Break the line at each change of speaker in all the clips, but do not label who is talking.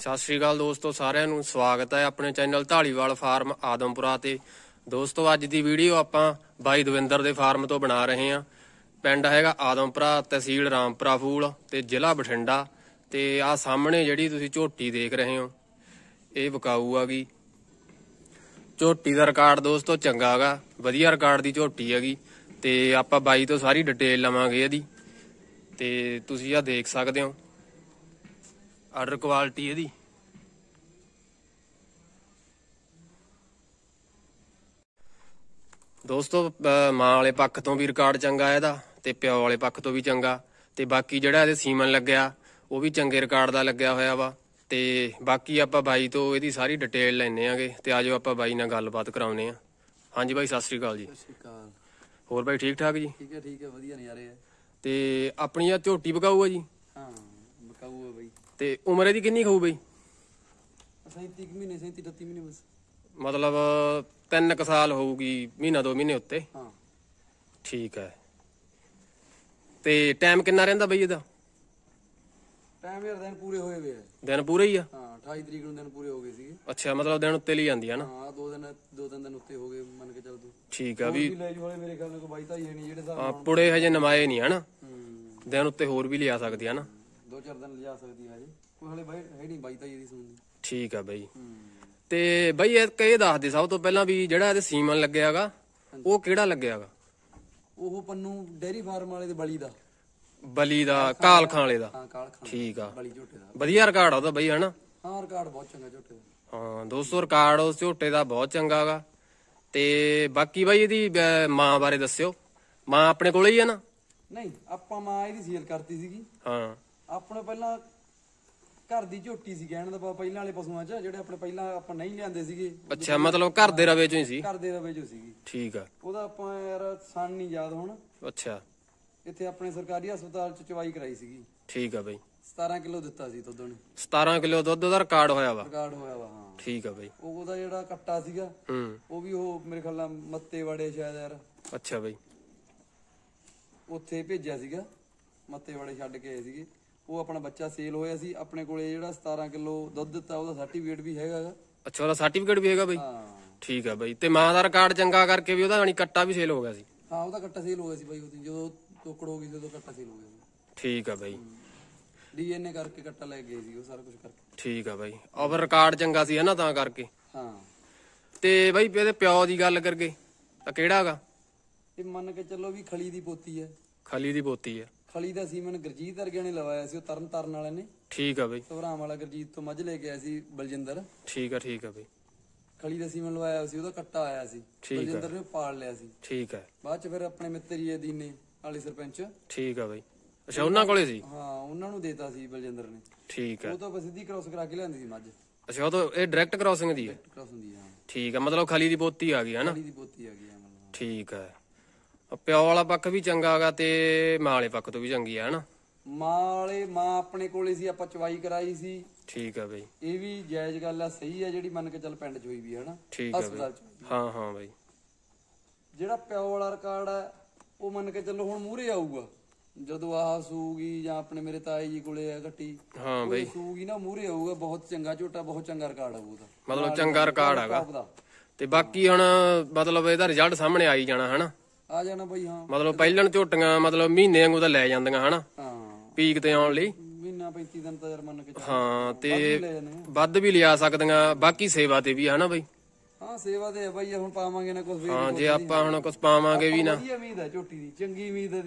ਸਤਿ ਸ਼੍ਰੀ ਅਕਾਲ ਦੋਸਤੋ ਸਾਰਿਆਂ ਨੂੰ ਸਵਾਗਤ ਹੈ ਆਪਣੇ ਚੈਨਲ ਢਾਲੀਵਾਲ ਫਾਰਮ ਆਦਮਪੁਰਾ ਤੇ ਦੋਸਤੋ ਅੱਜ ਦੀ ਵੀਡੀਓ ਆਪਾਂ ਬਾਈ ਦਵਿੰਦਰ ਦੇ ਫਾਰਮ ਤੋਂ ਬਣਾ ਰਹੇ ਹਾਂ ਪਿੰਡ ਹੈਗਾ ਆਦਮਪੁਰਾ ਤਹਿਸੀਲ ਰਾਮਪੁਰਾ ਫੂਲ ਤੇ ਜ਼ਿਲ੍ਹਾ ਬਠਿੰਡਾ ਤੇ ਆ ਸਾਹਮਣੇ ਜਿਹੜੀ ਤੁਸੀਂ ਝੋਟੀ ਦੇਖ ਰਹੇ ਹੋ ਇਹ ਵਿਕਾਊ ਆ ਗਈ ਝੋਟੀ ਦਾ ਰਿਕਾਰਡ ਦੋਸਤੋ ਚੰਗਾ ਹੈਗਾ ਵਧੀਆ ਰਿਕਾਰਡ ਦੀ ਝੋਟੀ ਹੈਗੀ ਤੇ ਆਪਾਂ ਬਾਈ ਤੋਂ ਸਾਰੀ ਡਿਟੇਲ ਲਵਾਂਗੇ ਇਹਦੀ ਤੇ ਤੁਸੀਂ ਆ ਦੇਖ ਸਕਦੇ ਹੋ ਆਰਡਰ ਕੁਆਲਿਟੀ ਇਹਦੀ ਦੋਸਤੋ ਮਾਂ ਵਾਲੇ ਪੱਖ ਤੋਂ ਵੀ ਰਿਕਾਰਡ ਚੰਗਾ ਇਹਦਾ ਤੇ ਪਿਓ ਵਾਲੇ ਪੱਖ ਤੋਂ ਵੀ ਚੰਗਾ ਤੇ ਬਾਕੀ ਜਿਹੜਾ ਇਹਦੇ ਸੀਮਨ ਲੱਗਿਆ ਉਹ ਵੀ ਚੰਗੇ ਰਿਕਾਰਡ ਦਾ ਲੱਗਿਆ ਹੋਇਆ ਵਾ ਤੇ ਬਾਕੀ ਆਪਾਂ ਬਾਈ ਤੋਂ ਇਹਦੀ ਸਾਰੀ ਡਿਟੇਲ ਲੈਣੇ ਆਗੇ ਤੇ ਆਜੋ ਆਪਾਂ ਬਾਈ ਨਾਲ ਗੱਲਬਾਤ ਕਰਾਉਨੇ ਆ ਹਾਂਜੀ ਬਾਈ ਸਤਿ ਸ੍ਰੀ ਅਕਾਲ ਜੀ ਸਤਿ ਸ੍ਰੀ ਅਕਾਲ ਹੋਰ ਬਾਈ ਠੀਕ ਠਾਕ ਜੀ
ਠੀਕ ਹੈ ਠੀਕ ਹੈ ਵਧੀਆ ਨਜ਼ਾਰੇ ਆ
ਤੇ ਆਪਣੀ ਆ ਝੋਟੀ ਬਕਾਊ ਆ ਜੀ ਹਾਂ
ਬਕਾਊ ਆ ਬਾਈ
ਤੇ ਉਮਰ ਇਹਦੀ ਕਿੰਨੀ ਖਾਊ ਬਈ
37 ਮਹੀਨੇ 37 ਮਹੀਨੇ ਬਸ
ਮਤਲਬ 3 ਕ ਸਾਲ ਹੋਊਗੀ ਮਹੀਨਾ 2 ਮਹੀਨੇ ਉੱਤੇ ਹਾਂ ਠੀਕ ਹੈ ਤੇ ਟਾਈਮ ਕਿੰਨਾ ਰਹਿੰਦਾ ਬਈ ਇਹਦਾ
ਟਾਈਮ ਯਾਰ ਦਿਨ ਪੂਰੇ ਹੋਏ ਵੇ ਦਿਨ ਪੂਰੇ ਹੀ ਆ ਹਾਂ 28 ਤਰੀਕ ਨੂੰ ਦਿਨ ਪੂਰੇ ਹੋ ਗਏ ਸੀਗੇ
ਅੱਛਾ ਮਤਲਬ ਦਿਨ ਉੱਤੇ ਲਈ ਜਾਂਦੀ ਹੈ ਨਾ
ਹਾਂ ਦੋ ਦਿਨ ਦੋ ਤਿੰਨ ਦਿਨ ਉੱਤੇ ਹੋ ਗਏ ਮੰਨ ਕੇ ਚੱਲ ਤੂੰ ਠੀਕ ਆ ਵੀ ਲੈ ਜੂ ਵਾਲੇ ਮੇਰੇ ਖਿਆਲ ਨਾਲ ਕੋਈ ਬਾਈ ਤਾਂ ਹੀ ਨਹੀਂ ਜਿਹੜੇ ਹਾਂ ਪੁੜੇ ਹਜੇ ਨਮਾਏ ਨਹੀਂ ਹਨਾ
ਦਿਨ ਉੱਤੇ ਹੋਰ ਵੀ ਲਿਆ ਸਕਦੀ ਹੈ ਨਾ
ਦੋ ਚਾਰ ਦਿਨ ਲਿਜਾ ਸਕਦੀ ਹੈ ਜੀ ਕੋਈ ਹਲੇ ਬਾਈ ਹੈ ਨਹੀਂ ਬਾਈ ਤਾਂ ਇਹਦੀ ਸੁਣਦੀ
ਠੀਕ ਆ ਬਾਈ ਤੇ ਬਾਈ ਇਹ ਕਹੇ ਦੱਸਦੇ ਸਭ ਤੋਂ ਪਹਿਲਾਂ ਵੀ ਜਿਹੜਾ ਇਹਦੇ ਸੀਮਨ ਲੱਗਿਆਗਾ ਉਹ ਕਿਹੜਾ ਲੱਗਿਆਗਾ
ਉਹ ਪੰਨੂ ਡੇਰੀ ਫਾਰਮ ਵਾਲੇ ਦੇ ਬਲੀ ਦਾ ਬਲੀ
ਦਾ ਕਾਲਖਾਂ ਵਾਲੇ ਦਾ
ਹਾਂ ਕਾਲਖਾਂ ਠੀਕ ਆ ਬਲੀ ਝੋਟੇ ਦਾ
ਵਧੀਆ ਰਿਕਾਰਡ ਆ ਉਹਦਾ ਬਾਈ ਹਨਾ
ਹਾਂ ਰਿਕਾਰਡ ਬਹੁਤ ਚੰਗਾ ਝੋਟੇ
ਦਾ ਹਾਂ 200 ਰਿਕਾਰਡ ਉਸ ਝੋਟੇ ਦਾ ਬਹੁਤ ਚੰਗਾਗਾ ਤੇ ਬਾਕੀ ਬਾਈ ਇਹਦੀ ਮਾਂ ਬਾਰੇ ਦੱਸਿਓ ਮਾਂ ਆਪਣੇ ਕੋਲੇ ਹੀ ਹੈ ਨਾ
ਨਹੀਂ ਆਪਾਂ ਮਾਂ ਇਹਦੀ ਸੀਲ ਕਰਤੀ ਸੀਗੀ ਹਾਂ ਆਪਣੇ ਪਹਿਲਾਂ ਘਰ ਦੀ ਝੋਟੀ ਸੀ ਕਹਿਣ ਦਾ ਪਹਿਲਾਂ ਵਾਲੇ ਪਸ਼ੂਆਂ 'ਚ ਜਿਹੜੇ ਆਪਣੇ ਪਹਿਲਾਂ ਆਪਾਂ ਨਹੀਂ ਲਿਆਂਦੇ ਸੀਗੇ ਅੱਛਾ ਮਤਲਬ ਘਰ ਦੇ ਰਵੇ ਚੋਂ ਹੀ ਸੀ ਘਰ ਦੇ ਰਵੇ 'ਚੋਂ ਸੀਗੀ ਠੀਕ ਆ ਉਹਦਾ ਆਪਾਂ ਯਾਰ ਸਨ ਨਹੀਂ ਯਾਦ ਹੁਣ ਅੱਛਾ ਇੱਥੇ ਆਪਣੇ ਸਰਕਾਰੀ ਹਸਪਤਾਲ 'ਚ ਚਵਾਈ ਕਰਾਈ ਸੀਗੀ ਠੀਕ ਆ ਬਈ 17 ਕਿਲੋ ਦਿੱਤਾ ਸੀ ਦੁੱਧ ਉਹਨੇ 17 ਕਿਲੋ ਦੁੱਧ ਦਾ ਰਿਕਾਰਡ ਹੋਇਆ ਵਾ ਰਿਕਾਰਡ ਹੋਇਆ ਵਾ ਹਾਂ ਠੀਕ ਆ ਬਈ ਉਹਦਾ ਜਿਹੜਾ ਕੱਟਾ ਸੀਗਾ ਹੂੰ ਉਹ ਵੀ ਉਹ ਮੇਰੇ ਖਿਆਲ ਨਾਲ ਮੱਤੇ ਵੜੇ ਸ਼ਾਇਦ ਯਾਰ ਅੱਛਾ ਬਈ ਉੱਥੇ ਭੇਜਿਆ ਸੀਗਾ ਮੱਤੇ ਵੜੇ ਛੱਡ ਕੇ ਆਏ ਸੀਗੇ ਉਹ ਆਪਣਾ ਬੱਚਾ ਸੇਲ ਹੋਇਆ ਸੀ ਆਪਣੇ ਕੋਲੇ ਜਿਹੜਾ 17 ਕਿਲੋ ਦੁੱਧ ਦਿੱਤਾ ਉਹਦਾ ਸਰਟੀਫਿਕੇਟ ਵੀ ਹੈਗਾ
ਅੱਛਾ ਉਹਦਾ ਸਰਟੀਫਿਕੇਟ ਵੀ ਹੈਗਾ ਬਈ ਹਾਂ ਠੀਕ ਆ ਬਈ ਤੇ ਮਾਂ ਦਾ ਰਿਕਾਰਡ ਚੰਗਾ ਕਰਕੇ ਵੀ ਉਹਦਾ ਨਹੀਂ ਕੱਟਾ ਵੀ ਸੇਲ ਹੋ ਗਿਆ ਸੀ
ਹਾਂ ਉਹਦਾ ਕੱਟਾ ਸੇਲ ਹੋ ਗਿਆ ਸੀ ਬਾਈ ਉਹਦੀ ਜਦੋਂ ਟੋਕੜ ਹੋ ਗਈ ਸੀ, ਉਦੋਂ ਕੱਟਾ ਸੇਲ ਹੋ ਗਿਆ ਸੀ
ਠੀਕ ਆ ਬਈ
ਡੀਐਨਏ ਕਰਕੇ ਕੱਟਾ ਲੈ ਗਏ ਸੀ ਉਹ ਸਾਰਾ ਕੁਝ ਕਰਕੇ ਠੀਕ ਆ ਬਈ ਓਵਰ ਰਿਕਾਰਡ
ਚੰਗਾ ਸੀ ਹਨਾ ਤਾਂ ਕਰਕੇ
ਹਾਂ ਤੇ ਬਈ ਇਹਦੇ ਪਿਓ ਦੀ ਗੱਲ ਕਰਗੇ ਤਾਂ ਕਿਹੜਾ ਹੈਗਾ ਇਹ ਮੰਨ ਕੇ ਚੱਲੋ ਵੀ ਖਲੀ ਦੀ ਪੋਤੀ ਹੈ ਖਲੀ ਦੀ ਪੋਤੀ ਹੈ ਖਲੀ ਦਾ ਸੀਮਨ ਗਰਜੀਤ ਵਰਗਿਆਂ ਨੇ ਲਵਾਇਆ ਸੀ ਉਹ ਤਰਨ ਤਰਨ ਵਾਲਿਆਂ ਨੇ ਠੀਕ ਆ ਬਈ ਸਵਰਾਮ ਵਾਲਾ ਗਰਜੀਤ ਤੋਂ ਮੱਝ ਲੈ ਕੇ ਆਇਆ ਸੀ ਬਲਜਿੰਦਰ
ਠੀਕ ਆ ਠੀਕ ਆ ਬਈ
ਖਲੀ ਦਾ ਸੀਮਨ ਲਵਾਇਆ ਸੀ ਉਹਦਾ ਕੱਟਾ ਆਇਆ ਸੀ ਬਲਜਿੰਦਰ ਨੇ ਪਾਲ ਲਿਆ ਸੀ ਠੀਕ ਆ ਬਾਅਦ ਚ ਫਿਰ ਆਪਣੇ ਮਿੱਤਰ ਜੀ ਦੀਨੇ ਵਾਲੀ ਸਰਪੰਚ
ਠੀਕ ਆ ਬਈ ਅੱਛਾ ਉਹਨਾਂ ਕੋਲੇ ਸੀ
ਹਾਂ ਉਹਨਾਂ ਨੂੰ ਦੇਤਾ ਸੀ ਬਲਜਿੰਦਰ ਨੇ ਠੀਕ ਆ ਉਹ ਤਾਂ ਬਸ ਸਿੱਧੀ ਕ੍ਰਾਸ ਕਰਾ ਕੇ ਲਿਆਂਦੀ ਸੀ ਮੱਝ
ਅੱਛਾ ਉਹ ਤਾਂ ਇਹ ਡਾਇਰੈਕਟ ਕ੍ਰਾਸਿੰਗ ਦੀ ਹੈ ਕ੍ਰਾਸ ਹੁੰਦੀ ਹੈ ਹਾਂ ਠੀਕ ਆ ਮਤਲਬ ਖਲੀ ਦੀ ਪੋਤੀ ਆ ਗਈ ਹੈ ਨਾ ਖਲੀ
ਦੀ ਪੋਤੀ ਆ ਗਈ ਹੈ
ਮਤਲਬ ਠੀਕ ਆ ਪਿਓ ਵਾਲਾ ਪੱਖ ਵੀ ਚੰਗਾ ਹੈਗਾ ਤੇ ਮਾਂ ਵਾਲੇ ਪੱਖ ਤੋਂ ਵੀ ਚੰਗੀ ਆ ਹਨਾ
ਮਾਂ ਵਾਲੇ ਮਾਂ ਆਪਣੇ ਕੋਲੇ ਸੀ ਆਪਾਂ ਚਵਾਈ ਕਰਾਈ ਸੀ ਠੀਕ ਆ ਬਈ ਇਹ ਵੀ ਜਾਇਜ਼ ਗੱਲ ਆ ਸਹੀ ਆ ਜਿਹੜੀ ਮੰਨ ਕੇ ਚੱਲ ਪਿੰਡ ਚ ਹੋਈ ਵੀ ਹਨਾ ਠੀਕ ਹੈ ਚ ਹਾਂ ਹਾਂ ਬਈ ਜਿਹੜਾ ਪਿਓ ਵਾਲਾ ਰਿਕਾਰਡ ਆ ਉਹ ਮੰਨ ਕੇ ਚੱਲੋ ਹੁਣ ਮੂਹਰੇ ਆਊਗਾ ਜਦੋਂ ਆਹ ਸੂਗੀ ਜਾਂ ਆਪਣੇ ਮੇਰੇ ਤਾਏ ਜੀ ਕੋਲੇ ਆ ਘੱਟੀ ਹਾਂ ਬਈ ਸੂਗੀ ਨਾ ਮੂਹਰੇ ਆਊਗਾ ਬਹੁਤ ਚੰਗਾ ਝੋਟਾ ਬਹੁਤ ਚੰਗਾ ਰਿਕਾਰਡ ਆਊਗਾ ਉਹਦਾ ਮਤਲਬ ਚੰਗਾ ਰਿਕਾਰਡ ਹੈਗਾ
ਤੇ ਬਾਕੀ ਹੁਣ ਮਤਲਬ ਇਹਦਾ ਰਿਜ਼ਲਟ ਸਾਹਮਣੇ ਆਈ ਜਾਣਾ ਹਨਾ
ਆ ਜਾਣਾ ਬਈ ਹਾਂ
ਮਤਲਬ ਪਹਿਲਣ ਝੋਟੀਆਂ ਮਤਲਬ ਮਹੀਨੇ ਵਾਂਗੂ ਤਾਂ ਲੈ ਜਾਂਦੀਆਂ ਹਨਾ ਹਾਂ ਪੀਕ ਤੇ ਆਉਣ ਲਈ
ਮਹੀਨਾ 35 ਦਿਨ ਤਾਂ ਯਾਰ
ਮੰਨ ਕੇ ਚੱਲ ਹਾਂ ਤੇ ਵੱਧ ਵੀ ਲਿਆ ਸਕਦੀਆਂ ਬਾਕੀ ਸੇਵਾ ਤੇ ਵੀ ਹਨਾ ਬਈ
ਹਾਂ ਸੇਵਾ ਤੇ ਬਈ ਹੁਣ ਪਾਵਾਂਗੇ ਨਾ ਕੁਝ ਵੀ ਹਾਂ ਜੇ ਆਪਾਂ ਹੁਣ ਕੁਝ ਪਾਵਾਂਗੇ ਵੀ ਨਾ ਵਧੀਆ ਉਮੀਦ ਹੈ ਝੋਟੀ ਦੀ ਚੰਗੀ ਉਮੀਦ ਹੈ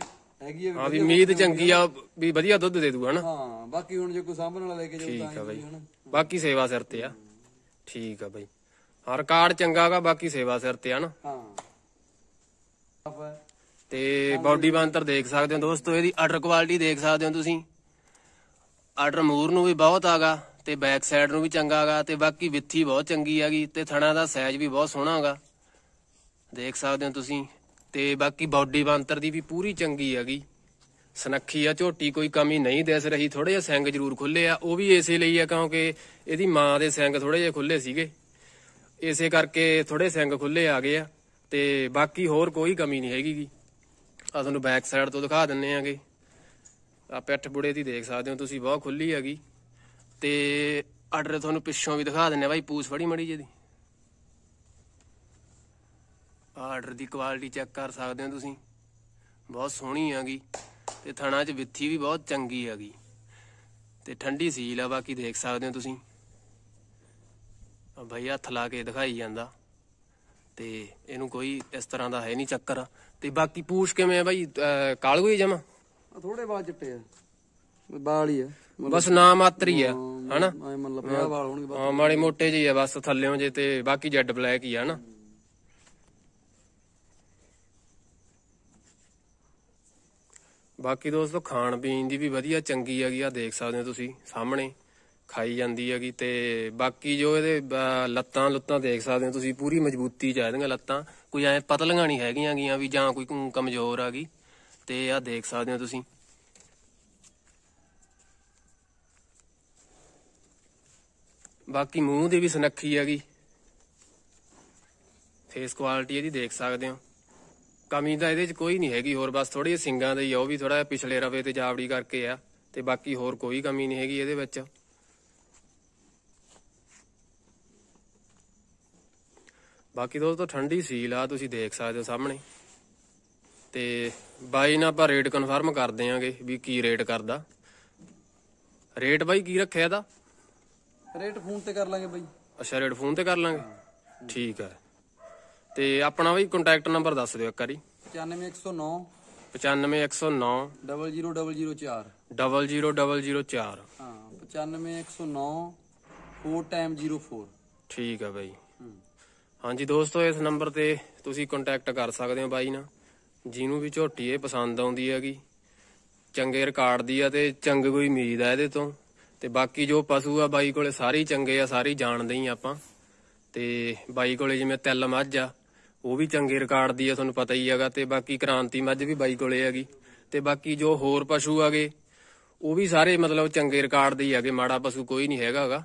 ਹੈਗੀ ਹੈ ਹਾਂ ਵੀ ਉਮੀਦ ਚੰਗੀ ਆ
ਵੀ ਵਧੀਆ ਦੁੱਧ ਦੇ ਦੂ ਹਨਾ
ਹਾਂ ਬਾਕੀ ਹੁਣ ਜੇ ਕੋਈ ਸਾਂਭਣ ਵਾਲਾ ਲੈ ਕੇ ਜਾਊ ਤਾਂ ਹੈ ਹਨਾ
ਬਾਕੀ ਸੇਵਾ ਸਿਰ ਤੇ ਆ ਠੀਕ ਆ ਬਈ ਹਰ ਕਾਰਡ ਚੰਗਾਗਾ ਬਾਕੀ ਸੇਵਾ ਸਿਰ ਤੇ ਹਨਾ ਹਾਂ ਤੇ ਬਾਡੀ ਬਾਂਤਰ ਦੇਖ ਸਕਦੇ ਹੋ ਦੋਸਤੋ ਇਹਦੀ ਆਰਡਰ ਕੁਆਲਿਟੀ ਦੇਖ ਸਕਦੇ ਹੋ ਤੁਸੀਂ ਆਰਡਰ ਮੂਰ ਨੂੰ ਵੀ ਬਹੁਤ ਆਗਾ ਤੇ ਬੈਕ ਸਾਈਡ ਨੂੰ ਵੀ ਚੰਗਾ ਆਗਾ ਤੇ ਬਾਕੀ ਵਿੱਥੀ ਬਹੁਤ ਚੰਗੀ ਆਗੀ ਤੇ ਥਣਾ ਦਾ ਸਾਈਜ਼ ਵੀ ਬਹੁਤ ਸੋਹਣਾ ਆਗਾ ਦੇਖ ਸਕਦੇ ਹੋ ਤੁਸੀਂ ਤੇ ਬਾਕੀ ਬਾਡੀ ਬਾਂਤਰ ਦੀ ਵੀ ਪੂਰੀ ਚੰਗੀ ਆਗੀ ਸਨੱਖੀ ਆ ਝੋਟੀ ਕੋਈ ਕਮੀ ਨਹੀਂ ਦਿਸ ਰਹੀ ਥੋੜੇ ਜਿਹਾ ਸਿੰਗ ਜ਼ਰੂਰ ਖੁੱਲੇ ਆ ਉਹ ਵੀ ਇਸੇ ਲਈ ਆ ਕਿਉਂਕਿ ਇਹਦੀ ਮਾਂ ਦੇ ਸਿੰਗ ਥੋੜੇ ਜਿਹਾ ਖੁੱਲੇ ਸੀਗੇ ਇਸੇ ਕਰਕੇ ਥੋੜੇ ਸਿੰਗ ਖੁੱਲੇ ਆ ਗਏ ਆ ਤੇ ਬਾਕੀ ਹੋਰ ਕੋਈ ਕਮੀ ਨਹੀਂ ਹੈਗੀ ਜੀ ਆ ਤੁਹਾਨੂੰ ਬੈਕ ਸਾਈਡ ਤੋਂ ਦਿਖਾ ਦਿੰਨੇ ਆਗੇ ਆ ਪਿੱਠ ਬੁੜੇ ਦੀ ਦੇਖ ਸਕਦੇ ਹੋ ਤੁਸੀਂ ਬਹੁਤ ਖੁੱਲੀ ਹੈਗੀ ਤੇ ਆਰਡਰ ਤੁਹਾਨੂੰ ਪਿੱਛੋਂ ਵੀ ਦਿਖਾ ਦਿੰਨੇ ਬਾਈ ਪੂਛ ਫੜੀ ਮੜੀ ਜੀ ਦੀ ਆਰਡਰ ਦੀ ਕੁਆਲਿਟੀ ਚੈੱਕ ਕਰ ਸਕਦੇ ਹੋ ਤੁਸੀਂ ਬਹੁਤ ਸੋਹਣੀ ਹੈਗੀ ਤੇ ਥਣਾ 'ਚ ਵਿੱਥੀ ਵੀ ਬਹੁਤ ਚੰਗੀ ਹੈਗੀ ਤੇ ਠੰਡੀ ਸੀਲ ਆ ਬਾਕੀ ਦੇਖ ਸਕਦੇ ਹੋ ਤੁਸੀਂ ਆ ਹੱਥ ਲਾ ਕੇ ਦਿਖਾਈ ਜਾਂਦਾ ਤੇ ਇਹਨੂੰ ਕੋਈ ਇਸ ਤਰ੍ਹਾਂ ਦਾ ਹੈ ਨਹੀਂ ਚੱਕਰ ਤੇ ਬਾਕੀ ਪੂਛ ਕਿਵੇਂ ਆ ਬਾਈ ਕਾਲਗੋ ਹੀ ਜਮਾ ਥੋੜੇ ਬਾਅਦ ਚਿੱਟੇ ਆ
ਬਾਲ ਹੀ ਆ ਬਸ ਨਾ ਮਾਤਰ ਹੀ ਆ ਹਨਾ ਮਤਲਬ ਇਹ ਬਾਲ ਹੋਣਗੇ ਹਾਂ
ਮਾੜੇ ਮੋਟੇ ਜਿਹੇ ਆ ਬਸ ਥੱਲੇੋਂ ਜੇ ਤੇ ਬਾਕੀ ਜੈਡ ਬਲੈਕ ਹੀ ਆ ਹਨਾ ਬਾਕੀ ਦੋਸਤੋ ਖਾਣ ਪੀਣ ਦੀ ਵੀ ਵਧੀਆ ਚੰਗੀ ਹੈਗੀ ਆ ਦੇਖ ਸਕਦੇ ਹੋ ਤੁਸੀਂ ਸਾਹਮਣੇ ਖਾਈ ਜਾਂਦੀ ਹੈਗੀ ਤੇ ਬਾਕੀ ਜੋ ਇਹਦੇ ਲੱਤਾਂ ਲੁੱਤਾਂ ਦੇਖ ਸਕਦੇ ਹੋ ਤੁਸੀਂ ਪੂਰੀ ਮਜ਼ਬੂਤੀ ਚ ਆ ਲੱਤਾਂ ਕੋਈ ਐ ਪਤਲੀਆਂ ਨਹੀਂ ਹੈਗੀਆਂ ਗੀਆਂ ਵੀ ਜਾਂ ਕੋਈ ਕਮਜ਼ੋਰ ਆ ਗਈ ਤੇ ਆ ਦੇਖ ਸਕਦੇ ਹੋ ਤੁਸੀਂ ਬਾਕੀ ਮੂੰਹ ਦੀ ਵੀ ਸੁਨੱਖੀ ਹੈਗੀ ਫੇਸ ਕੁਆਲਿਟੀ ਇਹਦੀ ਦੇਖ ਸਕਦੇ ਹੋ ਕਮੀ ਤਾਂ ਇਹਦੇ 'ਚ ਕੋਈ ਨਹੀਂ ਹੈਗੀ ਹੋਰ ਬਸ ਥੋੜੀ ਜਿਹੀ ਸਿੰਗਾਂ ਦੇ ਹੀ ਉਹ ਵੀ ਥੋੜਾ ਪਿਛਲੇ ਰਵੇ ਤੇ ਜਾਵੜੀ ਕਰਕੇ ਆ ਤੇ ਬਾਕੀ ਹੋਰ ਕੋਈ ਕਮੀ ਨਹੀਂ ਹੈਗੀ ਇਹਦੇ ਵਿੱਚ ਬਾਕੀ ਦੋਸਤੋ ਠੰਡੀ ਸੀਲ ਆ ਤੁਸੀਂ ਦੇਖ ਸਕਦੇ ਹੋ ਸਾਹਮਣੇ ਤੇ ਬਾਈ ਨਾਲ ਆਪਾਂ ਰੇਟ ਕਨਫਰਮ ਕਰਦੇ ਆਂਗੇ ਵੀ ਕੀ ਰੇਟ ਕਰਦਾ ਰੇਟ ਬਾਈ ਕੀ ਰੱਖਿਆ
ਇਹਦਾ ਰੇਟ ਫੋਨ ਤੇ ਕਰ ਲਾਂਗੇ ਬਾਈ
ਅੱਛਾ ਰੇਟ ਫੋਨ ਤੇ ਕਰ ਲਾਂਗੇ ਠੀਕ ਹੈ ਤੇ ਆਪਣਾ ਵੀ ਕੰਟੈਕਟ ਨੰਬਰ ਦੱਸ ਦਿਓ ਇੱਕ ਵਾਰੀ
95109
95109
00004
00004
ਹਾਂ 95109 4 ਟਾਈਮ 04
ਠੀਕ ਹੈ ਬਾਈ ਹਾਂਜੀ ਦੋਸਤੋ ਇਸ ਨੰਬਰ ਤੇ ਤੁਸੀਂ ਕੰਟੈਕਟ ਕਰ ਸਕਦੇ ਹੋ ਬਾਈ ਨਾਲ ਜਿਹਨੂੰ ਵੀ ਝੋਟੀ ਇਹ ਪਸੰਦ ਆਉਂਦੀ ਹੈਗੀ ਚੰਗੇ ਰਿਕਾਰਡ ਦੀ ਆ ਤੇ ਚੰਗੀ ਕੋਈ ਉਮੀਦ ਆ ਇਹਦੇ ਤੋਂ ਤੇ ਬਾਕੀ ਜੋ ਪਸ਼ੂ ਆ ਬਾਈ ਕੋਲੇ ਸਾਰੇ ਚੰਗੇ ਆ ਸਾਰੇ ਜਾਣਦੇ ਹੀ ਆਪਾਂ ਤੇ ਬਾਈ ਕੋਲੇ ਜਿਵੇਂ ਤਿਲ ਮੱਝ ਆ ਉਹ ਵੀ ਚੰਗੇ ਰਿਕਾਰਡ ਦੀ ਆ ਤੁਹਾਨੂੰ ਪਤਾ ਹੀ ਹੈਗਾ ਤੇ ਬਾਕੀ ਕ੍ਰਾਂਤੀ ਮੱਝ ਵੀ ਬਾਈ ਕੋਲੇ ਹੈਗੀ ਤੇ ਬਾਕੀ ਜੋ ਹੋਰ ਪਸ਼ੂ ਆਗੇ ਉਹ ਵੀ ਸਾਰੇ ਮਤਲਬ ਚੰਗੇ ਰਿਕਾਰਡ ਦੇ ਹੀ ਆਗੇ ਮਾੜਾ ਪਸ਼ੂ ਕੋਈ ਨਹੀਂ ਹੈਗਾਗਾ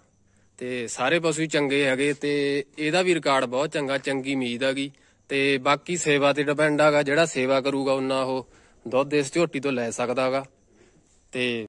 ਤੇ ਸਾਰੇ ਪਸ਼ੂ ਚੰਗੇ ਹੈਗੇ ਤੇ ਇਹਦਾ ਵੀ ਰਿਕਾਰਡ ਬਹੁਤ ਚੰਗਾ ਚੰਗੀ ਉਮੀਦ ਹੈਗੀ ਤੇ ਬਾਕੀ ਸੇਵਾ ਤੇ ਡਿਪੈਂਡ ਆਗਾ ਜਿਹੜਾ ਸੇਵਾ ਕਰੂਗਾ ਉਹਨਾਂ ਉਹ ਦੁੱਧ ਇਸ ਝੋਟੀ ਤੋਂ ਲੈ ਸਕਦਾਗਾ ਤੇ